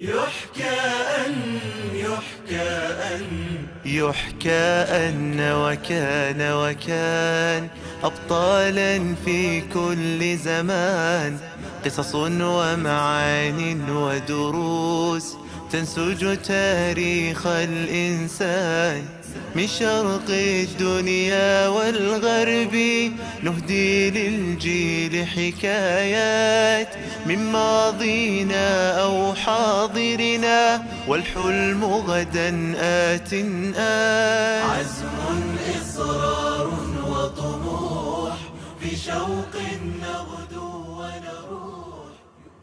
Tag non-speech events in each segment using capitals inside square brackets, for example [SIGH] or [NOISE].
يحكى أن يحكى أن يحكى أن وكان وكان أبطالا في كل زمان قصص ومعان ودروس تنسج تاريخ الإنسان من شرق الدنيا والغرب نهدي للجيل حكايات من ماضينا أو حاضرنا والحلم غدا آت آت عزم إصرار وطموح في شوق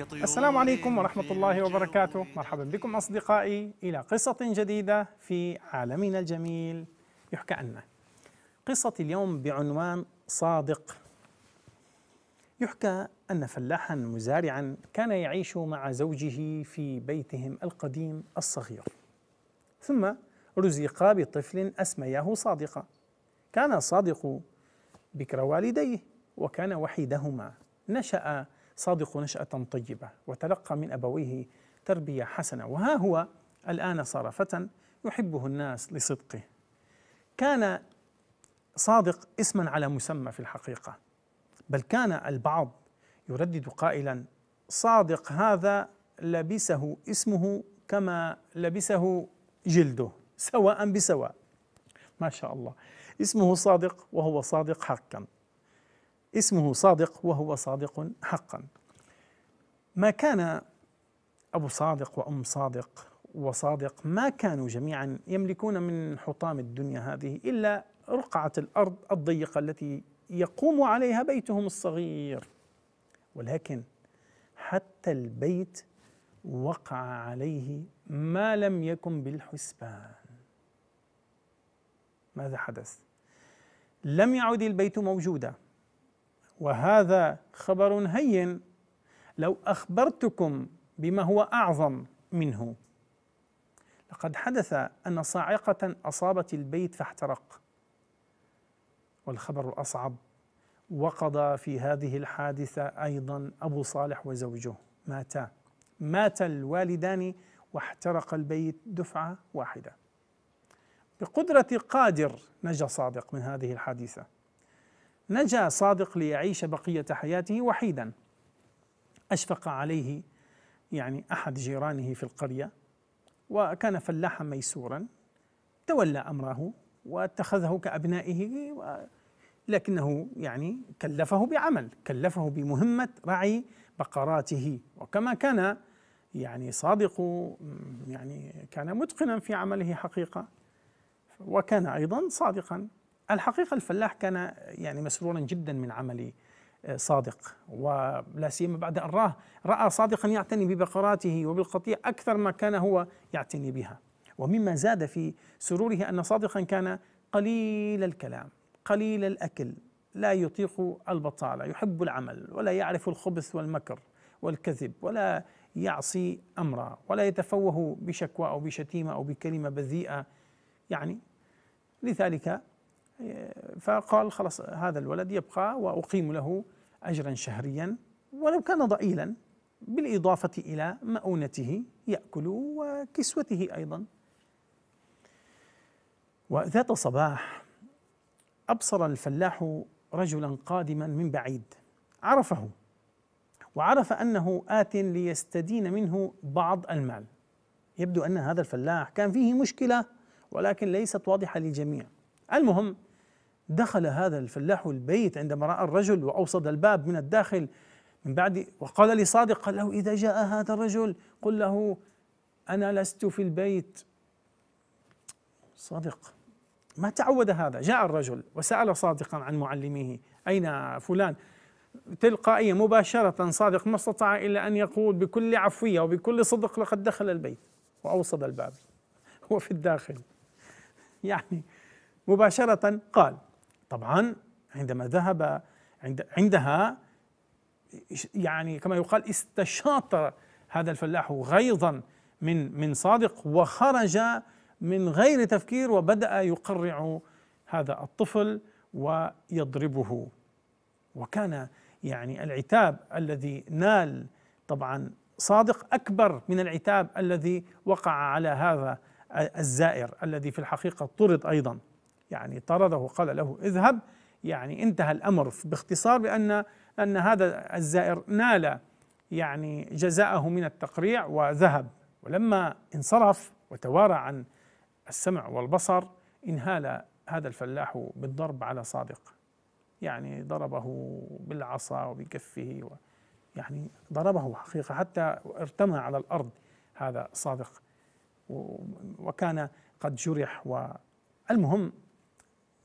السلام عليكم ورحمة الله وبركاته مرحبا بكم أصدقائي إلى قصة جديدة في عالمنا الجميل يحكى عنا قصة اليوم بعنوان صادق يحكى أن فلاحا مزارعا كان يعيش مع زوجه في بيتهم القديم الصغير ثم رزقا بطفل أسمياه صادقة كان صادق بكر والديه وكان وحيدهما نشأ صادق نشأة طيبة وتلقى من أبويه تربية حسنة وها هو الآن صار فتى يحبه الناس لصدقه كان صادق اسما على مسمى في الحقيقة بل كان البعض يردد قائلا صادق هذا لبسه اسمه كما لبسه جلده سواء بسواء ما شاء الله اسمه صادق وهو صادق حقا اسمه صادق وهو صادق حقا ما كان أبو صادق وأم صادق وصادق ما كانوا جميعا يملكون من حطام الدنيا هذه إلا رقعة الأرض الضيقة التي يقوم عليها بيتهم الصغير ولكن حتى البيت وقع عليه ما لم يكن بالحسبان ماذا حدث لم يعد البيت موجودا وهذا خبر هين لو اخبرتكم بما هو اعظم منه لقد حدث ان صاعقه اصابت البيت فاحترق والخبر اصعب وقضى في هذه الحادثه ايضا ابو صالح وزوجه ماتا مات الوالدان واحترق البيت دفعه واحده بقدره قادر نجا صادق من هذه الحادثه نجا صادق ليعيش بقية حياته وحيدا أشفق عليه يعني أحد جيرانه في القرية وكان فلاحا ميسورا تولى أمره واتخذه كأبنائه لكنه يعني كلفه بعمل كلفه بمهمة رعي بقراته وكما كان يعني صادق يعني كان متقنا في عمله حقيقة وكان أيضا صادقا الحقيقة الفلاح كان يعني مسرورا جدا من عمل آه، صادق ولا سيما بعد أن راه رأى صادقا يعتني ببقراته وبالقطيع أكثر ما كان هو يعتني بها ومما زاد في سروره أن صادقا كان قليل الكلام قليل الأكل لا يطيق البطالة يحب العمل ولا يعرف الخبث والمكر والكذب ولا يعصي أمرا ولا يتفوه بشكوى أو بشتيمة أو بكلمة بذيئة يعني لذلك فقال خلاص هذا الولد يبقى وأقيم له أجرا شهريا ولو كان ضئيلا بالإضافة إلى مؤونته يأكل وكسوته أيضا وذات صباح أبصر الفلاح رجلا قادما من بعيد عرفه وعرف أنه آت ليستدين منه بعض المال يبدو أن هذا الفلاح كان فيه مشكلة ولكن ليست واضحة للجميع المهم دخل هذا الفلاح البيت عندما راى الرجل واوصد الباب من الداخل من بعد وقال لصادق قال له اذا جاء هذا الرجل قل له انا لست في البيت صادق ما تعود هذا جاء الرجل وسال صادقا عن معلمه اين فلان تلقائيا مباشره صادق ما استطاع الا ان يقول بكل عفويه وبكل صدق لقد دخل البيت واوصد الباب [LAUGHS] هو في الداخل يعني مباشره قال طبعا عندما ذهب عند عندها يعني كما يقال استشاط هذا الفلاح غيظا من من صادق وخرج من غير تفكير وبدأ يقرع هذا الطفل ويضربه وكان يعني العتاب الذي نال طبعا صادق اكبر من العتاب الذي وقع على هذا الزائر الذي في الحقيقه طرد ايضا يعني طرده وقال له اذهب يعني انتهى الامر باختصار بان ان هذا الزائر نال يعني جزاءه من التقريع وذهب ولما انصرف وتوارى عن السمع والبصر انهال هذا الفلاح بالضرب على صادق يعني ضربه بالعصا وبكفه و يعني ضربه حقيقه حتى ارتمى على الارض هذا صادق وكان قد جرح والمهم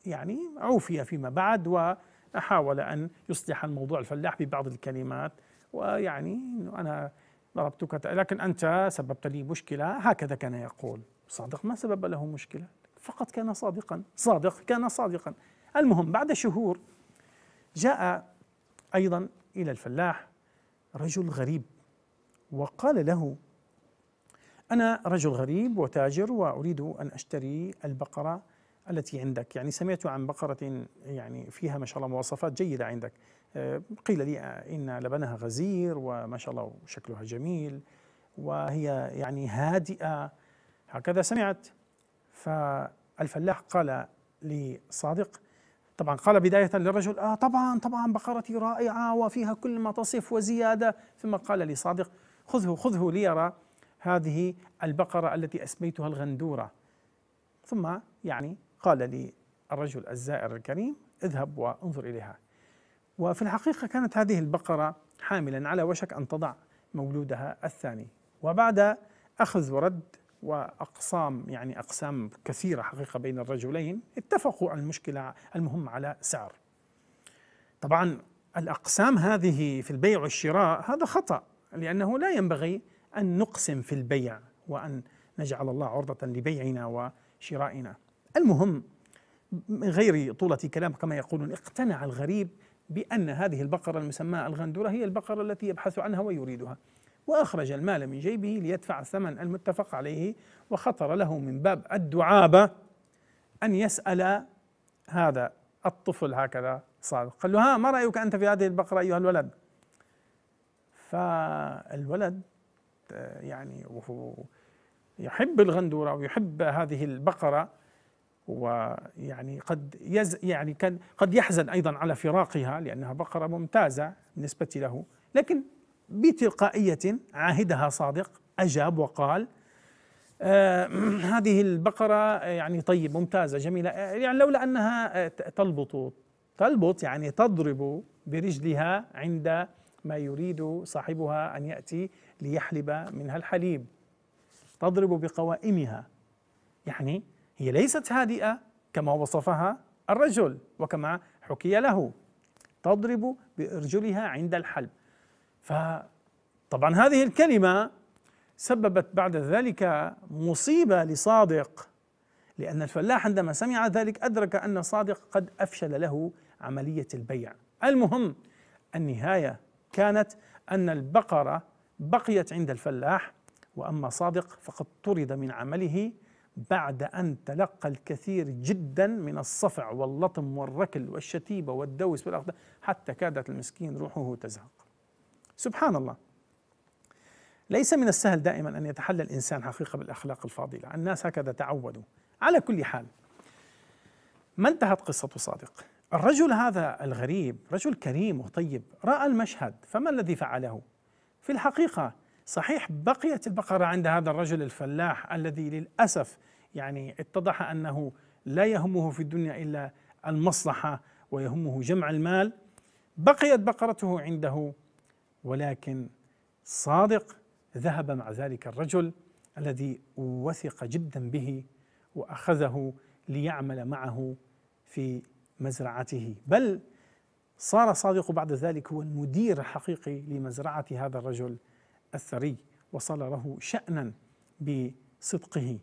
يعني عوفي فيما بعد وحاول أن يصلح الموضوع الفلاح ببعض الكلمات ويعني أنه أنا ضربتك لكن أنت سببت لي مشكلة هكذا كان يقول صادق ما سبب له مشكلة فقط كان صادقا صادق كان صادقا المهم بعد شهور جاء أيضا إلى الفلاح رجل غريب وقال له أنا رجل غريب وتاجر وأريد أن أشتري البقرة التي عندك يعني سمعت عن بقرة يعني فيها ما شاء الله مواصفات جيدة عندك آه، قيل لي آه، إن لبنها غزير وما شاء الله شكلها جميل وهي يعني هادئة هكذا سمعت فالفلاح قال لصادق طبعا قال بداية للرجل آه طبعا طبعا بقرتي رائعة وفيها كل ما تصف وزيادة ثم قال لصادق خذه خذه ليرى هذه البقرة التي أسميتها الغندورة ثم يعني قال لي الرجل الزائر الكريم اذهب وانظر إليها وفي الحقيقة كانت هذه البقرة حاملا على وشك أن تضع مولودها الثاني وبعد أخذ ورد وأقسام يعني أقسام كثيرة حقيقة بين الرجلين اتفقوا على المشكلة المهم على سعر طبعا الأقسام هذه في البيع والشراء هذا خطأ لأنه لا ينبغي أن نقسم في البيع وأن نجعل الله عرضة لبيعنا وشرائنا المهم من غير طولة كلام كما يقولون اقتنع الغريب بأن هذه البقرة المسماة الغندورة هي البقرة التي يبحث عنها ويريدها وأخرج المال من جيبه ليدفع الثمن المتفق عليه وخطر له من باب الدعابة أن يسأل هذا الطفل هكذا صادق قال له ها ما رأيك أنت في هذه البقرة أيها الولد فالولد آه، يعني وهو يحب الغندورة ويحب هذه البقرة ويعني قد يز يعني كان قد يحزن ايضا على فراقها لانها بقره ممتازه بالنسبه له لكن بتلقائيه عاهدها صادق اجاب وقال آه [CLEARS THROAT] هذه البقره يعني طيب ممتازه جميله يعني لولا انها آه، تلبط تلبط يعني تضرب برجلها عند ما يريد صاحبها ان ياتي ليحلب منها الحليب تضرب بقوائمها يعني هي ليست هادئة كما وصفها الرجل وكما حكي له تضرب بارجلها عند الحلب فطبعا هذه الكلمه سببت بعد ذلك مصيبه لصادق لان الفلاح عندما سمع ذلك ادرك ان صادق قد افشل له عمليه البيع المهم النهايه كانت ان البقره بقيت عند الفلاح واما صادق فقد طرد من عمله بعد أن تلقى الكثير جدا من الصفع واللطم والركل والشتيبة والدوس والأقدام حتى كادت المسكين روحه تزهق سبحان الله ليس من السهل دائما أن يتحلى الإنسان حقيقة بالأخلاق الفاضلة الناس هكذا تعودوا على كل حال ما انتهت قصة صادق الرجل هذا الغريب رجل كريم وطيب رأى المشهد فما الذي فعله في الحقيقة صحيح بقيت البقرة عند هذا الرجل الفلاح الذي للأسف يعني اتضح أنه لا يهمه في الدنيا إلا المصلحة ويهمه جمع المال بقيت بقرته عنده ولكن صادق ذهب مع ذلك الرجل الذي وثق جدا به واخذه ليعمل معه في مزرعته بل صار صادق بعد ذلك هو المدير الحقيقي لمزرعه هذا الرجل الثري وصل له شأنا بصدقه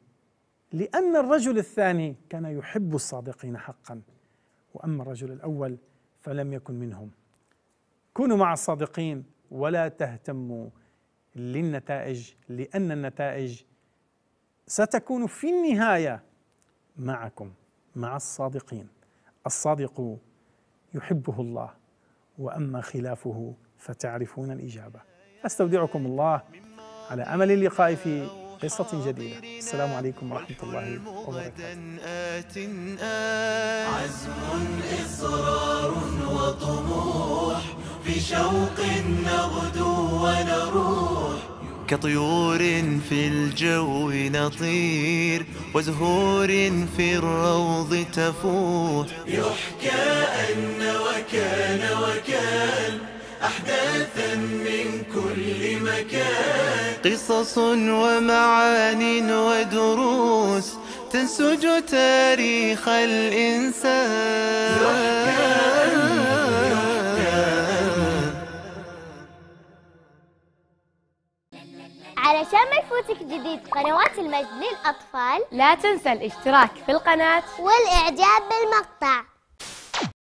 لأن الرجل الثاني كان يحب الصادقين حقا وأما الرجل الأول فلم يكن منهم كونوا مع الصادقين ولا تهتموا للنتائج لأن النتائج ستكون في النهاية معكم مع الصادقين الصادق يحبه الله وأما خلافه فتعرفون الإجابة أستودعكم الله على أمل اللقاء في قصة جديدة السلام عليكم ورحمة الله وبركاته عزم إصرار وطموح في شوق نغدو ونروح كطيور في الجو نطير وزهور في الروض تفوح يحكى أن وكان وكان أحداثا من كل مكان قصص ومعان ودروس تنسج تاريخ الإنسان علشان ما يفوتك جديد قنوات المجد للأطفال لا تنسى الاشتراك في القناة والإعجاب بالمقطع